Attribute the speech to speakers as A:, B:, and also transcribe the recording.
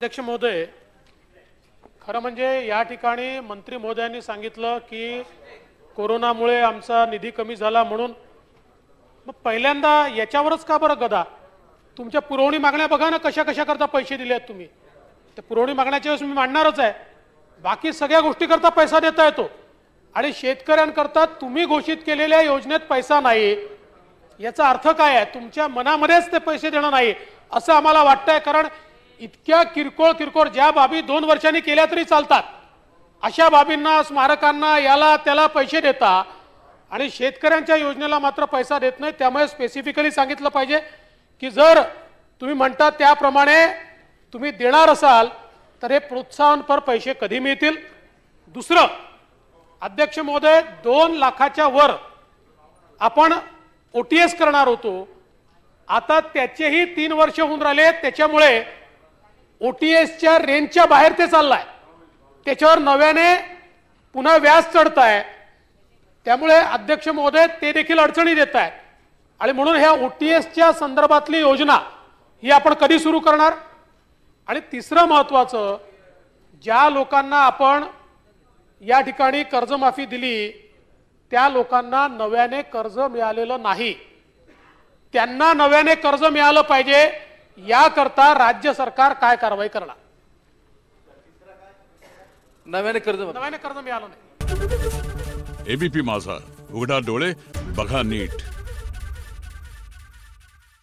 A: अध्यक्ष महोदय खरं म्हणजे या ठिकाणी मंत्री महोदयांनी सांगितलं की कोरोनामुळे आमचा निधी कमी झाला म्हणून मग पहिल्यांदा याच्यावरच का बरं गदा तुमच्या पुरवणी मागण्या बघा ना कशा कशा करता पैसे दिले आहेत तुम्ही त्या पुरवणी मागण्याच्या वेळेस मी मांडणारच आहे बाकी सगळ्या गोष्टीकरता पैसा देता येतो आणि शेतकऱ्यांकरता तुम्ही घोषित केलेल्या योजनेत पैसा नाही याचा अर्थ काय आहे तुमच्या मनामध्येच ते पैसे देणं नाही असं आम्हाला वाटतंय कारण इतक्या किरकोळ किरकोळ ज्या बाबी दोन वर्षांनी केल्या तरी चालतात अशा बाबींना स्मारकांना याला त्याला पैसे देता आणि शेतकऱ्यांच्या योजनेला मात्र पैसा देत नाही त्यामुळे स्पेसिफिकली सांगितलं पाहिजे की जर तुम्ही म्हणता त्याप्रमाणे तुम्ही देणार असाल तर हे प्रोत्साहनपर पैसे कधी मिळतील दुसरं अध्यक्ष महोदय दोन लाखाच्या वर आपण ओ टी एस करणार होतो आता त्याचेही तीन वर्ष होऊन राहिले त्याच्यामुळे ओटीएसच्या रेंजच्या बाहेर ते चाललाय त्याच्यावर नव्याने पुन्हा व्याज चढत आहे त्यामुळे अध्यक्ष महोदय ते देखील अडचणी देत आहेत आणि म्हणून ह्या ओटीएसच्या संदर्भातली योजना ही आपण कधी सुरू करणार आणि तिसरं महत्त्वाचं ज्या लोकांना आपण या ठिकाणी कर्जमाफी दिली त्या लोकांना नव्याने कर्ज मिळालेलं नाही त्यांना नव्याने कर्ज मिळालं पाहिजे या करता राज्य सरकार काय कारवाई करणार नव्याने कर्ज नव्याने कर्ज मिळालं नाही एबीपी माझा उघडा डोळे बघा नीट